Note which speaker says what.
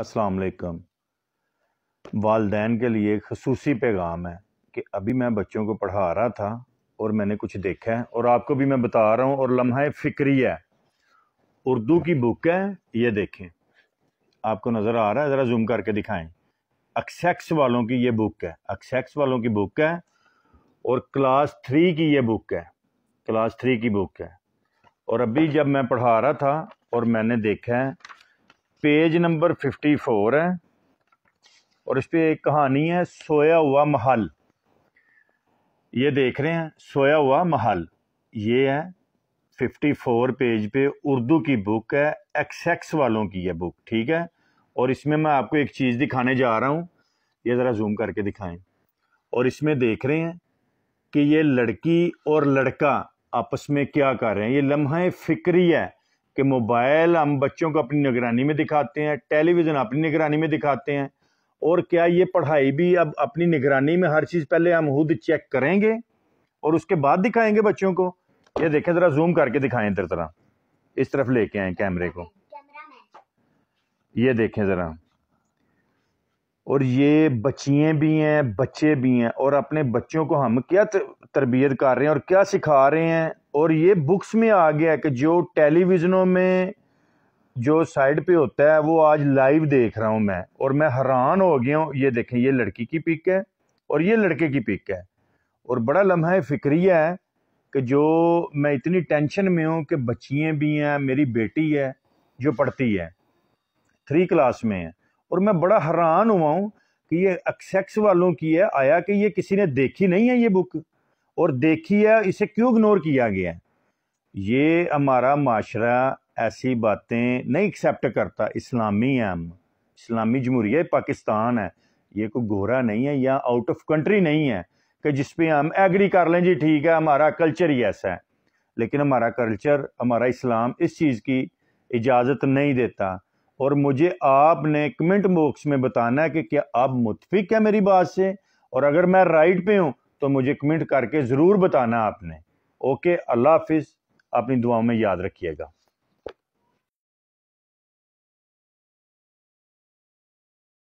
Speaker 1: असलकम वालदेन के लिए एक खसूस पैगाम है कि अभी मैं बच्चों को पढ़ा रहा था और मैंने कुछ देखा है और आपको भी मैं बता रहा हूँ और लम्हा फ़िक्री है उर्दू की बुक है ये देखें आपको नज़र आ रहा है ज़रा जूम करके दिखाएं अक्सेक्स वालों की ये बुक है अक्सेक्स वालों की बुक है और क्लास थ्री की ये बुक है क्लास थ्री की बुक है और अभी जब मैं पढ़ा रहा था और मैंने देखा है पेज नंबर फिफ्टी फोर है और इस पर एक कहानी है सोया हुआ महल ये देख रहे हैं सोया हुआ महल ये है फिफ्टी फोर पेज पे उर्दू की बुक है एक्सेक्स वालों की है बुक ठीक है और इसमें मैं आपको एक चीज़ दिखाने जा रहा हूँ ये ज़रा जूम करके दिखाएं और इसमें देख रहे हैं कि ये लड़की और लड़का आपस में क्या कर रहे हैं ये लम्हा फ़िक्री है कि मोबाइल हम बच्चों को अपनी निगरानी में दिखाते हैं टेलीविज़न अपनी निगरानी में दिखाते हैं और क्या ये पढ़ाई भी अब अपनी निगरानी में हर चीज़ पहले हम खुद चेक करेंगे और उसके बाद दिखाएंगे बच्चों को ये देखें ज़रा जूम करके दिखाएं इधर तरह इस तरफ लेके आए कैमरे को ये देखें ज़रा और ये बच्चियाँ भी हैं बच्चे भी हैं और अपने बच्चों को हम क्या तरबियत कर रहे हैं और क्या सिखा रहे हैं और ये बुक्स में आ गया कि जो टेलीविज़नों में जो साइड पे होता है वो आज लाइव देख रहा हूँ मैं और मैं हैरान हो गया हूँ ये देखें ये लड़की की पिक है और ये लड़के की पिक है और बड़ा लम्हा फिक्रिया है कि जो मैं इतनी टेंशन में हूँ कि बच्चियाँ भी हैं मेरी बेटी है जो पढ़ती है थ्री क्लास में है और मैं बड़ा हैरान हुआ हूँ कि ये एक्सेक्स वालों की है आया कि ये किसी ने देखी नहीं है ये बुक और देखी है इसे क्यों इग्नोर किया गया है ये हमारा माशरा ऐसी बातें नहीं एक्सेप्ट करता इस्लामी है हम इस्लामी जमहूरिया पाकिस्तान है ये कोई गोरा नहीं है या आउट ऑफ कंट्री नहीं है कि जिस पे हम एग्री कर लें जी ठीक है हमारा कल्चर ही ऐसा है लेकिन हमारा कल्चर हमारा इस्लाम इस चीज़ की इजाज़त नहीं देता और मुझे आपने कमेंट बॉक्स में बताना है कि क्या आप मुतफिक है मेरी बात से और अगर मैं राइट पे हूँ तो मुझे कमेंट करके ज़रूर बताना आपने ओके अल्लाह हाफिज़ अपनी दुआओं में याद रखिएगा